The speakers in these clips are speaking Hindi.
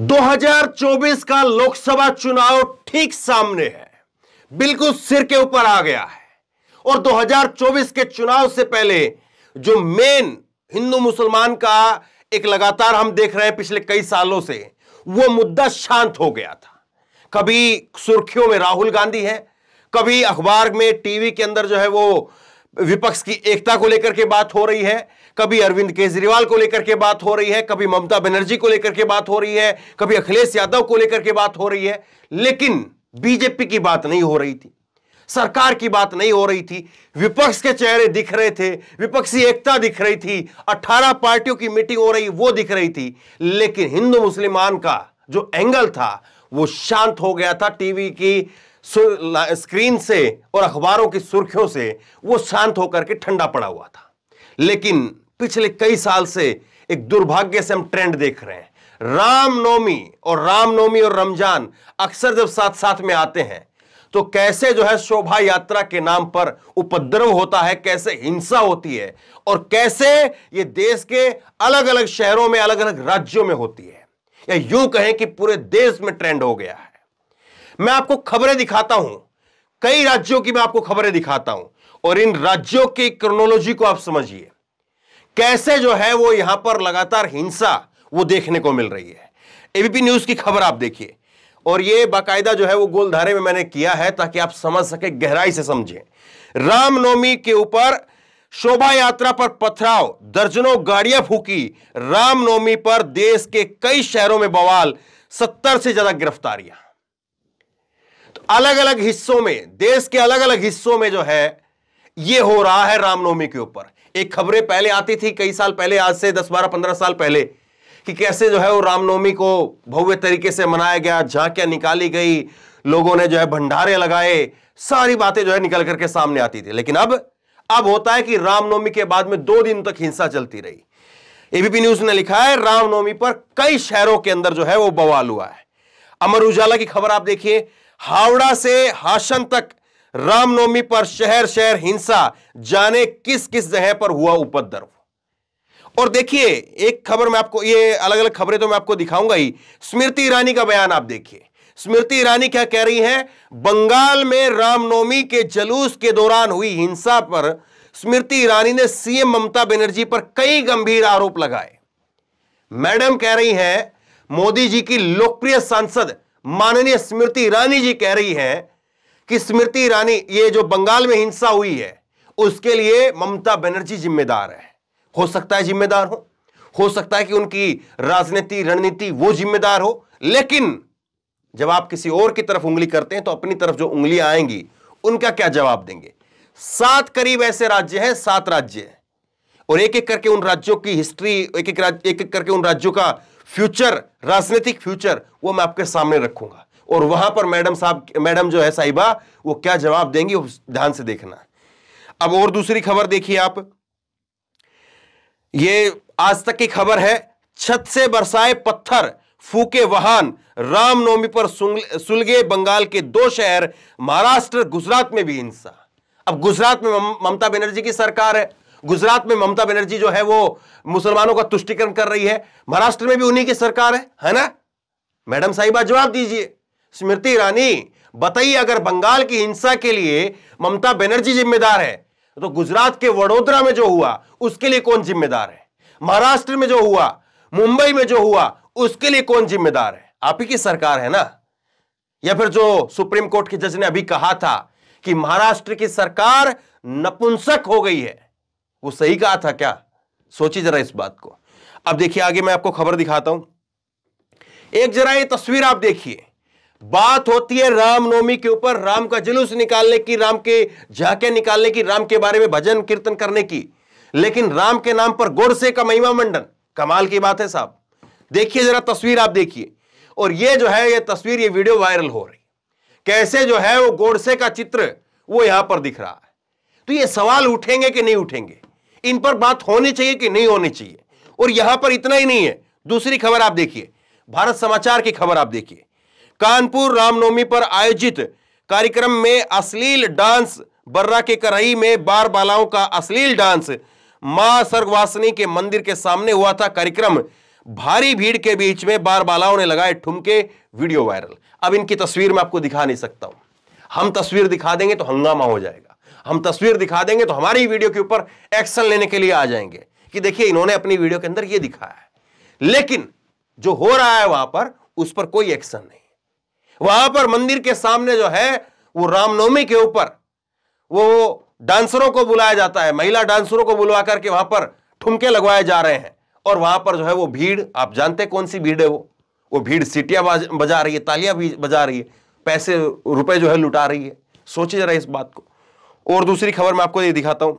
2024 का लोकसभा चुनाव ठीक सामने है बिल्कुल सिर के ऊपर आ गया है और 2024 के चुनाव से पहले जो मेन हिंदू मुसलमान का एक लगातार हम देख रहे हैं पिछले कई सालों से वो मुद्दा शांत हो गया था कभी सुर्खियों में राहुल गांधी है कभी अखबार में टीवी के अंदर जो है वो विपक्ष की एकता को लेकर के बात हो रही है कभी अरविंद केजरीवाल को लेकर के बात हो रही है कभी ममता बनर्जी को लेकर के बात हो रही है कभी अखिलेश यादव को लेकर के बात हो रही है लेकिन बीजेपी की बात नहीं हो रही थी सरकार की बात नहीं हो रही थी विपक्ष के चेहरे दिख रहे थे विपक्षी एकता दिख रही थी 18 पार्टियों की मीटिंग हो रही वो दिख रही थी लेकिन हिंदू मुसलमान का जो एंगल था वो शांत हो गया था टीवी की स्क्रीन से और अखबारों की सुर्खियों से वो शांत होकर के ठंडा पड़ा हुआ था लेकिन पिछले कई साल से एक दुर्भाग्य से हम ट्रेंड देख रहे हैं रामनवमी और रामनवमी और रमजान अक्सर जब साथ साथ में आते हैं तो कैसे जो है शोभा यात्रा के नाम पर उपद्रव होता है कैसे हिंसा होती है और कैसे ये देश के अलग अलग शहरों में अलग अलग राज्यों में होती है या यूं कहें कि पूरे देश में ट्रेंड हो गया है मैं आपको खबरें दिखाता हूं कई राज्यों की मैं आपको खबरें दिखाता हूं और इन राज्यों की क्रोनोलॉजी को आप समझिए कैसे जो है वो यहां पर लगातार हिंसा वो देखने को मिल रही है एबीपी न्यूज की खबर आप देखिए और ये बाकायदा जो है वो गोलधारे में मैंने किया है ताकि आप समझ सके गहराई से समझें रामनवमी के ऊपर शोभा यात्रा पर पथराव दर्जनों गाड़ियां फूकी रामनवमी पर देश के कई शहरों में बवाल सत्तर से ज्यादा गिरफ्तारियां तो अलग अलग हिस्सों में देश के अलग अलग हिस्सों में जो है यह हो रहा है रामनवमी के ऊपर एक खबरें पहले आती थी कई साल पहले आज से दस बारह पंद्रह साल पहले कि कैसे जो है वो रामनवमी को भव्य तरीके से मनाया गया झांकियां निकाली गई लोगों ने जो है भंडारे लगाए सारी बातें जो है निकल करके सामने आती थी लेकिन अब अब होता है कि रामनवमी के बाद में दो दिन तक हिंसा चलती रही एबीपी न्यूज ने लिखा है रामनवमी पर कई शहरों के अंदर जो है वो बवाल हुआ है अमर उजाला की खबर आप देखिए हावड़ा से हाशन तक रामनवमी पर शहर शहर हिंसा जाने किस किस जगह पर हुआ उपद्रव और देखिए एक खबर में आपको ये अलग अलग खबरें तो मैं आपको दिखाऊंगा ही स्मृति ईरानी का बयान आप देखिए स्मृति ईरानी क्या कह रही है बंगाल में रामनवमी के जलूस के दौरान हुई हिंसा पर स्मृति ईरानी ने सीएम ममता बनर्जी पर कई गंभीर आरोप लगाए मैडम कह रही हैं मोदी जी की लोकप्रिय सांसद माननीय स्मृति ईरानी जी कह रही हैं कि स्मृति ईरानी ये जो बंगाल में हिंसा हुई है उसके लिए ममता बनर्जी जिम्मेदार है हो सकता है जिम्मेदार हो हो सकता है कि उनकी राजनीति रणनीति वो जिम्मेदार हो लेकिन जब आप किसी और की तरफ उंगली करते हैं तो अपनी तरफ जो उंगलियां आएंगी उनका क्या जवाब देंगे सात करीब ऐसे राज्य हैं सात राज्य हैं और एक एक करके उन राज्यों की हिस्ट्री एक एक राज्य एक एक करके उन राज्यों का फ्यूचर राजनीतिक फ्यूचर वो मैं आपके सामने रखूंगा और वहां पर मैडम साहब मैडम जो है साहिबा वो क्या जवाब देंगी ध्यान से देखना अब और दूसरी खबर देखिए आप ये आज तक की खबर है छत से बरसाए पत्थर फूके वाहन रामनवमी पर सुलगे बंगाल के दो शहर महाराष्ट्र गुजरात में भी हिंसा अब गुजरात में ममता बनर्जी की सरकार है गुजरात में ममता बनर्जी जो है वो मुसलमानों का तुष्टिकरण कर रही है महाराष्ट्र में भी उन्हीं की सरकार है है ना मैडम साहिबा जवाब दीजिए स्मृति ईरानी बताइए अगर बंगाल की हिंसा के लिए ममता बनर्जी जिम्मेदार है तो गुजरात के वडोदरा में जो हुआ उसके लिए कौन जिम्मेदार है महाराष्ट्र में जो हुआ मुंबई में जो हुआ उसके लिए कौन जिम्मेदार है आप ही की सरकार है ना या फिर जो सुप्रीम कोर्ट के जज ने अभी कहा था कि महाराष्ट्र की सरकार नपुंसक हो गई है वो सही कहा था क्या सोचिए जरा इस बात को अब देखिए आगे मैं आपको खबर दिखाता हूं एक जरा ये तस्वीर आप देखिए बात होती है रामनवमी के ऊपर राम का जुलूस निकालने की राम के झाके निकालने की राम के बारे में भजन कीर्तन करने की लेकिन राम के नाम पर गोडसे का महिमा मंडन कमाल की बात है साहब देखिए जरा तस्वीर आप देखिए और ये जो है ये तस्वीर ये वीडियो वायरल हो रही कैसे जो है वो गोडसे का चित्र वो यहां पर दिख रहा है तो ये सवाल उठेंगे कि नहीं उठेंगे इन पर बात होनी चाहिए कि नहीं होनी चाहिए और यहां पर इतना ही नहीं है दूसरी खबर आप देखिए भारत समाचार की खबर आप देखिए कानपुर रामनवमी पर आयोजित कार्यक्रम में अश्लील डांस बर्रा के करई में बार बालाओं का अश्लील डांस मां सर्गवासिनी के मंदिर के सामने हुआ था कार्यक्रम भारी भीड़ के बीच में बार बालाओं ने लगाए ठुमके वीडियो वायरल अब इनकी तस्वीर मैं आपको दिखा नहीं सकता हूं हम तस्वीर दिखा देंगे तो हंगामा हो जाएगा हम तस्वीर दिखा देंगे तो हमारी वीडियो के ऊपर एक्शन लेने के लिए आ जाएंगे कि देखिए इन्होंने अपनी वीडियो के अंदर ये दिखाया है लेकिन जो हो रहा है वहां पर उस पर कोई एक्शन नहीं वहां पर मंदिर के सामने जो है वो रामनवमी के ऊपर वो डांसरों को बुलाया जाता है महिला डांसरों को बुलवा करके वहां पर ठुमके लगवाए जा रहे हैं और वहां पर जो है वो भीड़ आप जानते हैं कौन सी भीड़ है वो वो भीड़ सीटियां बजा रही है तालियां भी बजा रही है पैसे रुपए जो है लुटा रही है सोचे जरा इस बात को और दूसरी खबर मैं आपको ये दिखाता हूं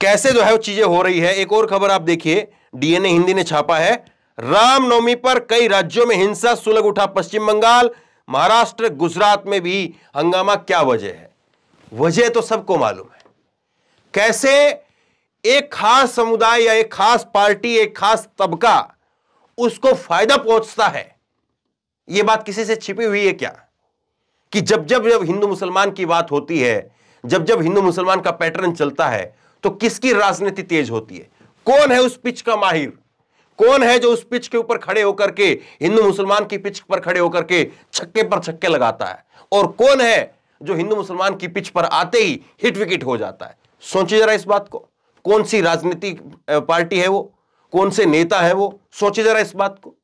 कैसे जो है वो चीजें हो रही है एक और खबर आप देखिए डीएनए हिंदी ने छापा है रामनवमी पर कई राज्यों में हिंसा सुलग उठा पश्चिम बंगाल महाराष्ट्र गुजरात में भी हंगामा क्या वजह है वजह तो सबको मालूम है कैसे एक खास समुदाय या एक खास पार्टी एक खास तबका उसको फायदा पहुंचता है यह बात किसी से छिपी हुई है क्या कि जब जब जब हिंदू मुसलमान की बात होती है जब जब हिंदू मुसलमान का पैटर्न चलता है तो किसकी राजनीति तेज होती है कौन है उस पिच का माहिर कौन है जो उस पिच के ऊपर खड़े होकर के हिंदू मुसलमान की पिच पर खड़े होकर के छक्के पर छक्के लगाता है और कौन है जो हिंदू मुसलमान की पिच पर आते ही हिट विकेट हो जाता है सोचिए जरा इस बात को कौन सी राजनीतिक पार्टी है वो कौन से नेता है वो सोचिए जरा इस बात को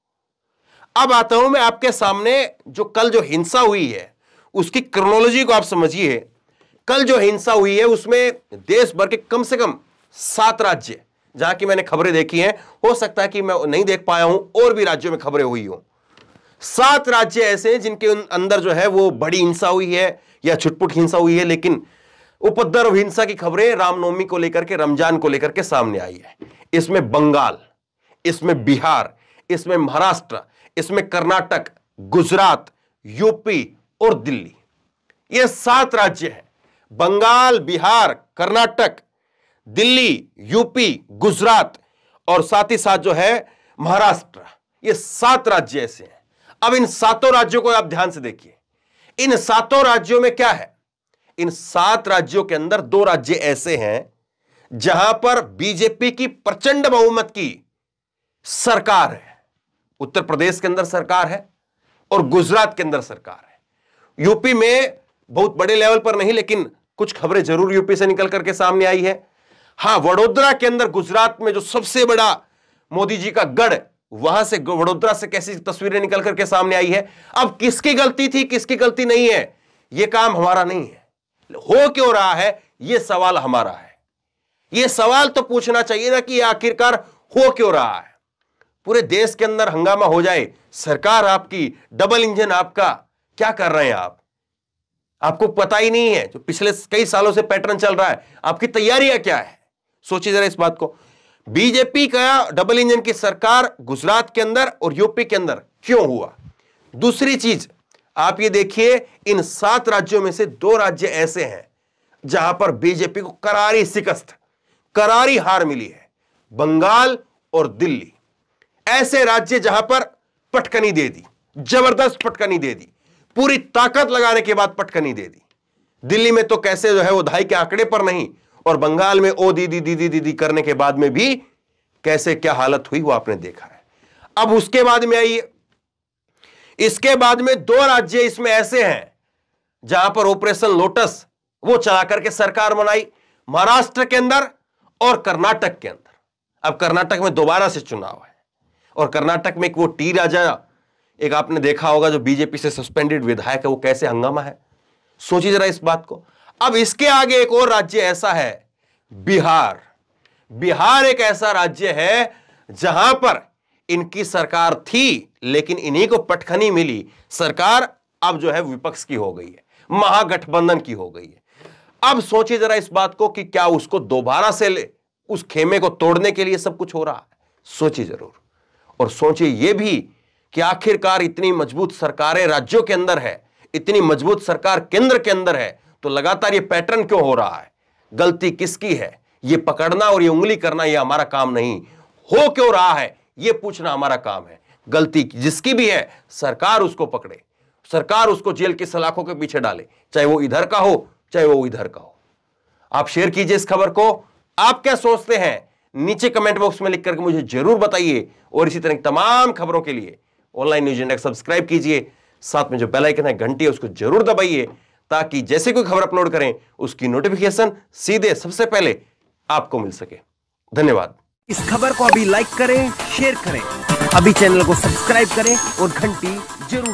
अब आता हूं मैं आपके सामने जो कल जो हिंसा हुई है उसकी क्रोनोलॉजी को आप समझिए कल जो हिंसा हुई है उसमें देश भर के कम से कम सात राज्य जहां की मैंने खबरें देखी हैं हो सकता है कि मैं नहीं देख पाया हूं और भी राज्यों में खबरें हुई हो सात राज्य ऐसे हैं जिनके अंदर जो है वो बड़ी हिंसा हुई है या छुटपुट हिंसा हुई है लेकिन उपद्रव हिंसा की खबरें रामनवमी को लेकर के रमजान को लेकर के सामने आई है इसमें बंगाल इसमें बिहार इसमें महाराष्ट्र इसमें कर्नाटक गुजरात यूपी और दिल्ली ये सात राज्य है बंगाल बिहार कर्नाटक दिल्ली यूपी गुजरात और साथ ही साथ जो है महाराष्ट्र ये सात राज्य ऐसे हैं अब इन सातों राज्यों को आप ध्यान से देखिए इन सातों राज्यों में क्या है इन सात राज्यों के अंदर दो राज्य ऐसे हैं जहां पर बीजेपी की प्रचंड बहुमत की सरकार है उत्तर प्रदेश के अंदर सरकार है और गुजरात के अंदर सरकार है यूपी में बहुत बड़े लेवल पर नहीं लेकिन कुछ खबरें जरूर यूपी से निकल करके सामने आई है हां वडोदरा के अंदर गुजरात में जो सबसे बड़ा मोदी जी का गढ़ वहां से वडोदरा से कैसी तस्वीरें निकल करके सामने आई है अब किसकी गलती थी किसकी गलती नहीं है यह काम हमारा नहीं है हो क्यों रहा है यह सवाल हमारा है यह सवाल तो पूछना चाहिए ना कि आखिरकार हो क्यों रहा है पूरे देश के अंदर हंगामा हो जाए सरकार आपकी डबल इंजन आपका क्या कर रहे हैं आप आपको पता ही नहीं है जो पिछले कई सालों से पैटर्न चल रहा है आपकी तैयारियां क्या है सोचिए जरा इस बात को बीजेपी का डबल इंजन की सरकार गुजरात के अंदर और यूपी के अंदर क्यों हुआ दूसरी चीज आप ये देखिए इन सात राज्यों में से दो राज्य ऐसे हैं जहां पर बीजेपी को करारी शिकस्त करारी हार मिली है बंगाल और दिल्ली ऐसे राज्य जहां पर पटकनी दे दी जबरदस्त पटकनी दे दी पूरी ताकत लगाने के बाद पटकनी दे दी दिल्ली में तो कैसे जो है वो ढाई के आंकड़े पर नहीं और बंगाल में ओ दीदी दीदी दीदी करने के बाद में भी कैसे क्या हालत हुई वो आपने देखा है अब उसके बाद में आइए इसके बाद में दो राज्य इसमें ऐसे हैं जहां पर ऑपरेशन लोटस वो चला करके सरकार बनाई महाराष्ट्र के अंदर और कर्नाटक के अंदर अब कर्नाटक में दोबारा से चुनाव है और कर्नाटक में एक वो टी राजा एक आपने देखा होगा जो बीजेपी से सस्पेंडेड विधायक है वो कैसे हंगामा है सोचिए जरा इस बात को अब इसके आगे एक और राज्य ऐसा है बिहार बिहार एक ऐसा राज्य है जहां पर इनकी सरकार थी लेकिन इन्हीं को पटखनी मिली सरकार अब जो है विपक्ष की हो गई है महागठबंधन की हो गई है अब सोचिए जरा इस बात को कि क्या उसको दोबारा से ले उस खेमे को तोड़ने के लिए सब कुछ हो रहा है सोचिए जरूर और सोचिए यह भी कि आखिरकार इतनी मजबूत सरकारें राज्यों के अंदर है इतनी मजबूत सरकार केंद्र के अंदर है तो लगातार ये पैटर्न क्यों हो रहा है गलती किसकी है ये पकड़ना और ये उंगली करना ये हमारा काम नहीं हो क्यों रहा है ये पूछना हमारा काम है गलती जिसकी भी है सरकार उसको पकड़े सरकार उसको जेल की सलाखों के पीछे डाले चाहे वो इधर का हो चाहे वो इधर का हो आप शेयर कीजिए इस खबर को आप क्या सोचते हैं नीचे कमेंट बॉक्स में लिख करके मुझे जरूर बताइए और इसी तरह तमाम खबरों के लिए ऑनलाइन न्यूज इंडेक्स सब्सक्राइब कीजिए साथ में जो बेल आइकन है घंटी है उसको जरूर दबाइए ताकि जैसे कोई खबर अपलोड करें उसकी नोटिफिकेशन सीधे सबसे पहले आपको मिल सके धन्यवाद इस खबर को अभी लाइक करें शेयर करें अभी चैनल को सब्सक्राइब करें और घंटी जरूर